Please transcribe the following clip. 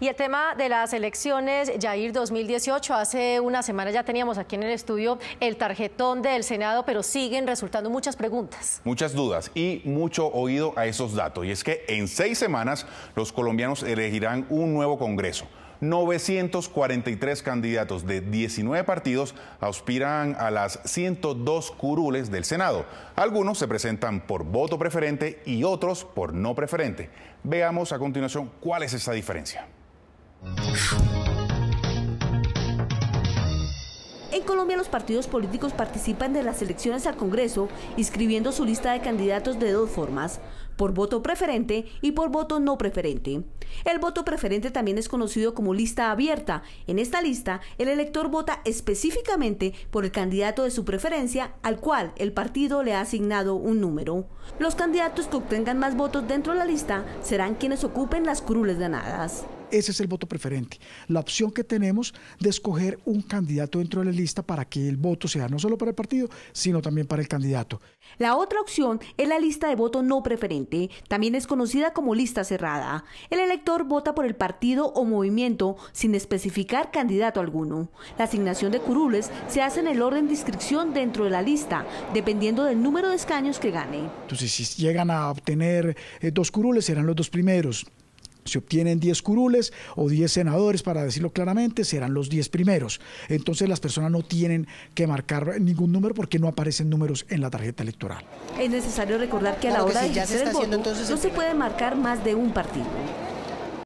Y el tema de las elecciones, Jair 2018, hace una semana ya teníamos aquí en el estudio el tarjetón del Senado, pero siguen resultando muchas preguntas. Muchas dudas y mucho oído a esos datos. Y es que en seis semanas los colombianos elegirán un nuevo Congreso. 943 candidatos de 19 partidos aspiran a las 102 curules del Senado. Algunos se presentan por voto preferente y otros por no preferente. Veamos a continuación cuál es esa diferencia. En Colombia los partidos políticos participan de las elecciones al Congreso inscribiendo su lista de candidatos de dos formas, por voto preferente y por voto no preferente. El voto preferente también es conocido como lista abierta. En esta lista, el elector vota específicamente por el candidato de su preferencia al cual el partido le ha asignado un número. Los candidatos que obtengan más votos dentro de la lista serán quienes ocupen las crueles ganadas. Ese es el voto preferente. La opción que tenemos de escoger un candidato dentro de la lista para que el voto sea no solo para el partido, sino también para el candidato. La otra opción es la lista de voto no preferente, también es conocida como lista cerrada. El elector vota por el partido o movimiento sin especificar candidato alguno. La asignación de curules se hace en el orden de inscripción dentro de la lista, dependiendo del número de escaños que gane. Entonces, si llegan a obtener eh, dos curules, serán los dos primeros. Si obtienen 10 curules o 10 senadores, para decirlo claramente, serán los 10 primeros. Entonces las personas no tienen que marcar ningún número porque no aparecen números en la tarjeta electoral. Es necesario recordar que a la hora de ya se entonces, no se puede marcar más de un partido.